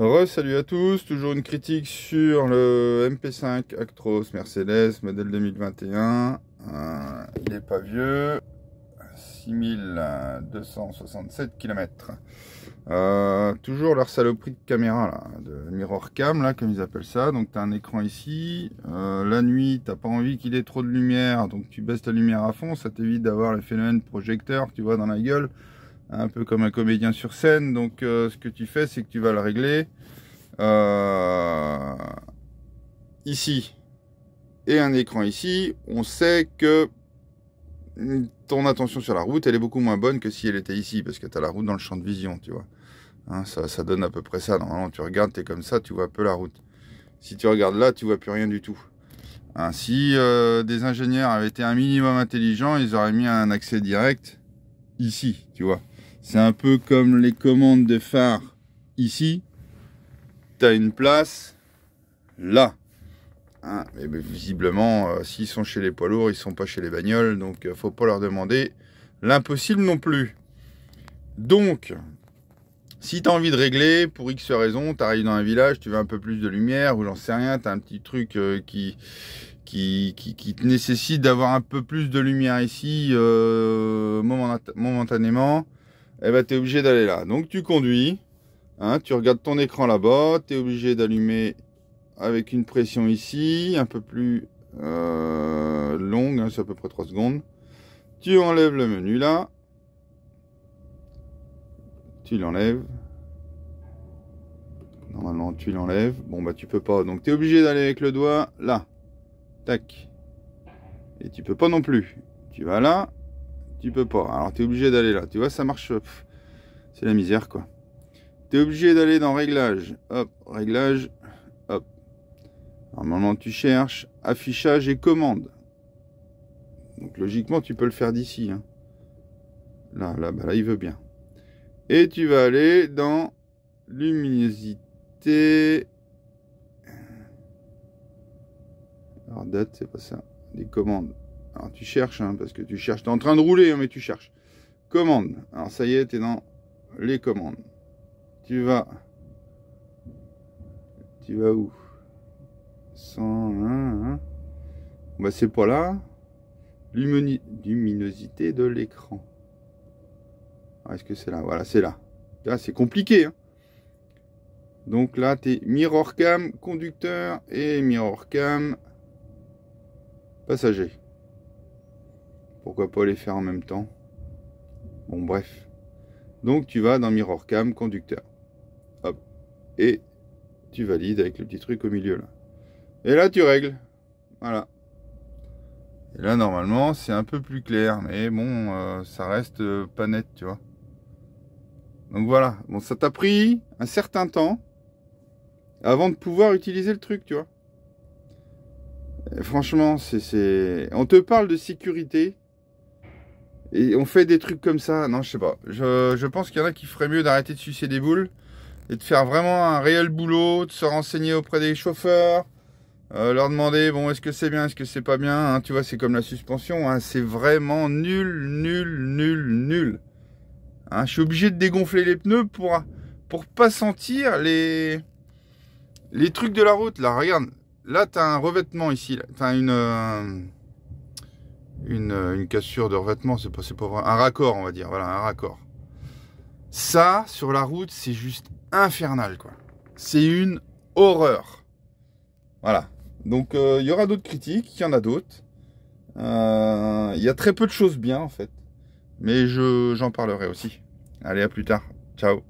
Re, salut à tous, toujours une critique sur le MP5 Actros Mercedes, modèle 2021. Euh, il n'est pas vieux, 6267 km. Euh, toujours leur saloperie de caméra, de mirror cam, là, comme ils appellent ça. Donc tu as un écran ici, euh, la nuit, t'as pas envie qu'il ait trop de lumière, donc tu baisses la lumière à fond, ça t'évite d'avoir les phénomène projecteur, tu vois, dans la gueule. Hein, un peu comme un comédien sur scène. Donc euh, ce que tu fais, c'est que tu vas le régler euh, ici et un écran ici. On sait que ton attention sur la route, elle est beaucoup moins bonne que si elle était ici, parce que tu as la route dans le champ de vision, tu vois. Hein, ça, donne à peu près ça. Normalement, tu regardes, tu es comme ça, tu vois un peu la route. Si tu regardes là, tu vois plus rien du tout. Ainsi, hein, si euh, des ingénieurs avaient été un minimum intelligents, ils auraient mis un accès direct ici, tu vois. C'est un peu comme les commandes de phare ici. Tu as une place là. Hein, mais visiblement, euh, s'ils sont chez les poids lourds, ils sont pas chez les bagnoles, donc euh, faut pas leur demander l'impossible non plus. Donc, si tu as envie de régler, pour X raison, tu arrives dans un village, tu veux un peu plus de lumière, ou j'en sais rien, tu as un petit truc euh, qui, qui, qui, qui, te nécessite d'avoir un peu plus de lumière ici momentanément, eh ben, tu es obligé d'aller là. Donc tu conduis, hein, tu regardes ton écran là-bas, tu es obligé d'allumer avec une pression ici, un peu plus euh, longue, hein, c'est à peu près 3 secondes. Tu enlèves le menu là. Tu l'enlèves. Normalement, tu l'enlèves. Bon, bah tu peux pas. Donc tu es obligé d'aller avec le doigt là. Tac. Et tu peux pas non plus. Tu vas là, tu peux pas. Alors tu es obligé d'aller là. Tu vois, ça marche. C'est la misère quoi. Tu es obligé d'aller dans réglage. Hop, réglage. Hop. Normalement tu cherches affichage et commande. Donc logiquement tu peux le faire d'ici. Hein. Là, là, bah, là il veut bien. Et tu vas aller dans luminosité. Alors date, c'est pas ça. Des commandes. Alors tu cherches, hein, parce que tu cherches. Tu es en train de rouler, mais tu cherches. Commande. Alors ça y est, tu es dans les commandes. Tu vas. Tu vas où 101. bah c'est pas là. Luminosité de l'écran. Ah, est-ce que c'est là Voilà, c'est là. Là, ah, c'est compliqué. Hein. Donc là, es mirror cam conducteur et mirror cam passager. Pourquoi pas les faire en même temps Bon, bref. Donc, tu vas dans Mirror Cam conducteur. Hop. Et tu valides avec le petit truc au milieu, là. Et là, tu règles. Voilà. Et là, normalement, c'est un peu plus clair. Mais bon, euh, ça reste euh, pas net, tu vois. Donc voilà. Bon, ça t'a pris un certain temps avant de pouvoir utiliser le truc, tu vois. franchement, c'est... On te parle de sécurité et on fait des trucs comme ça. Non, je sais pas. Je, pense qu'il y en a qui feraient mieux d'arrêter de sucer des boules et de faire vraiment un réel boulot, de se renseigner auprès des chauffeurs, euh, leur demander bon est-ce que c'est bien, est-ce que c'est pas bien. Hein. tu vois, c'est comme la suspension. Hein. c'est vraiment nul, nul, nul, nul. Hein, je suis obligé de dégonfler les pneus pour pour pas sentir les les trucs de la route. Là, regarde. Là, t'as un revêtement ici. T'as une euh, euh, une, cassure de revêtement, c'est pas, pas vrai. Un raccord, on va dire, voilà, un raccord. Ça, sur la route, c'est juste infernal, quoi. C'est une horreur. Voilà. Donc, euh, il y aura d'autres critiques, il y en a d'autres. Euh, il y a très peu de choses bien, en fait. Mais j'en parlerai aussi. Allez, à plus tard. Ciao.